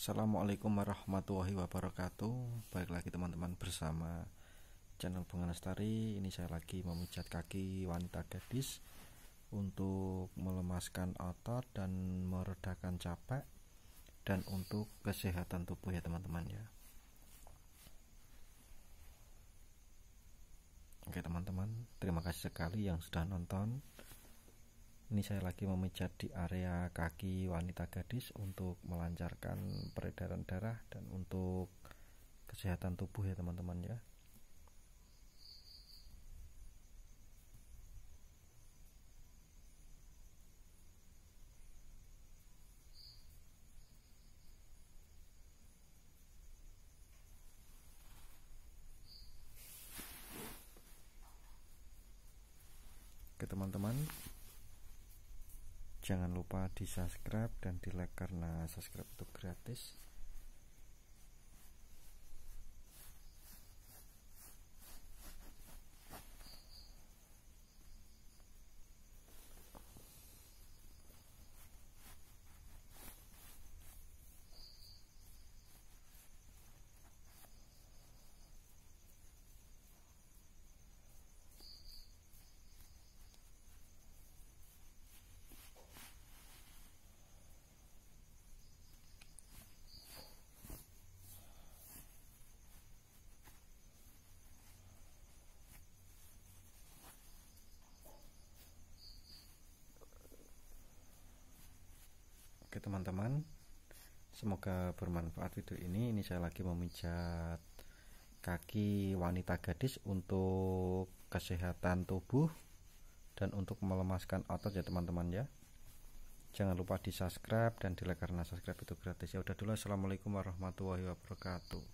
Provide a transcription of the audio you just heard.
Assalamualaikum warahmatullahi wabarakatuh Baik lagi teman-teman bersama channel Bunga Lestari Ini saya lagi memijat kaki wanita gadis Untuk melemaskan otot dan meredakan capek Dan untuk kesehatan tubuh ya teman-teman ya Oke teman-teman terima kasih sekali yang sudah nonton ini saya lagi memijat di area kaki wanita gadis untuk melancarkan peredaran darah dan untuk kesehatan tubuh ya teman-teman ya Oke teman-teman jangan lupa di subscribe dan di like karena subscribe itu gratis teman-teman Semoga bermanfaat video ini Ini saya lagi memijat Kaki wanita gadis Untuk kesehatan tubuh Dan untuk melemaskan otot ya teman-teman ya Jangan lupa di subscribe dan di like karena subscribe itu gratis ya udah dulu Assalamualaikum warahmatullahi wabarakatuh